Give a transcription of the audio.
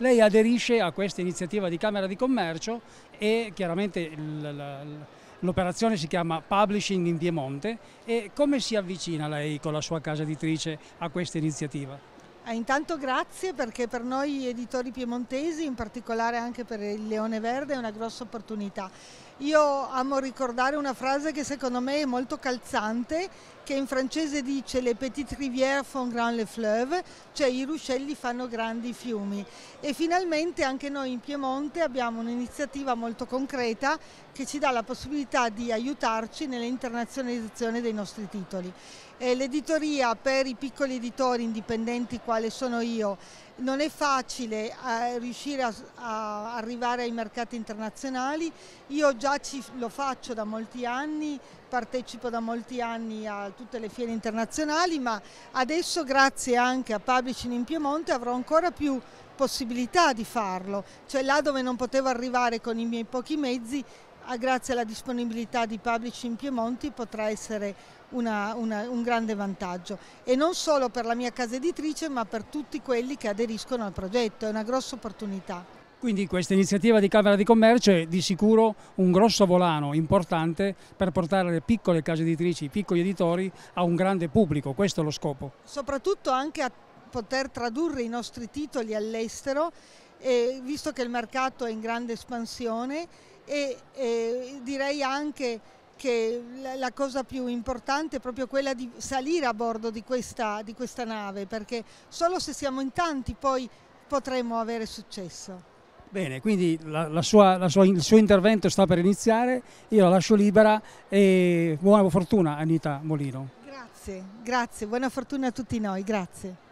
Lei aderisce a questa iniziativa di Camera di Commercio e chiaramente l'operazione si chiama Publishing in Piemonte e come si avvicina lei con la sua casa editrice a questa iniziativa? Eh, intanto grazie perché per noi editori piemontesi, in particolare anche per il Leone Verde, è una grossa opportunità. Io amo ricordare una frase che secondo me è molto calzante che in francese dice le petites rivières font grand le fleuve, cioè i ruscelli fanno grandi fiumi. E finalmente anche noi in Piemonte abbiamo un'iniziativa molto concreta che ci dà la possibilità di aiutarci nell'internazionalizzazione dei nostri titoli. L'editoria per i piccoli editori indipendenti quale sono io non è facile eh, riuscire a, arrivare ai mercati internazionali, io già ci, lo faccio da molti anni, partecipo da molti anni a tutte le fiere internazionali, ma adesso grazie anche a Publishing in Piemonte avrò ancora più possibilità di farlo, cioè là dove non potevo arrivare con i miei pochi mezzi, ah, grazie alla disponibilità di Publishing in Piemonte potrà essere una, una, un grande vantaggio e non solo per la mia casa editrice ma per tutti quelli che aderiscono al progetto, è una grossa opportunità. Quindi questa iniziativa di Camera di Commercio è di sicuro un grosso volano importante per portare le piccole case editrici, i piccoli editori a un grande pubblico, questo è lo scopo. Soprattutto anche a poter tradurre i nostri titoli all'estero, eh, visto che il mercato è in grande espansione e eh, direi anche che la, cosa più importante è proprio quella di salire a bordo di questa, di questa nave, perché solo se siamo in tanti poi potremo avere successo. Bene, quindi la, la sua, la sua, il suo intervento sta per iniziare, io la lascio libera e buona fortuna Anita Molino. Grazie, grazie, buona fortuna a tutti noi, grazie.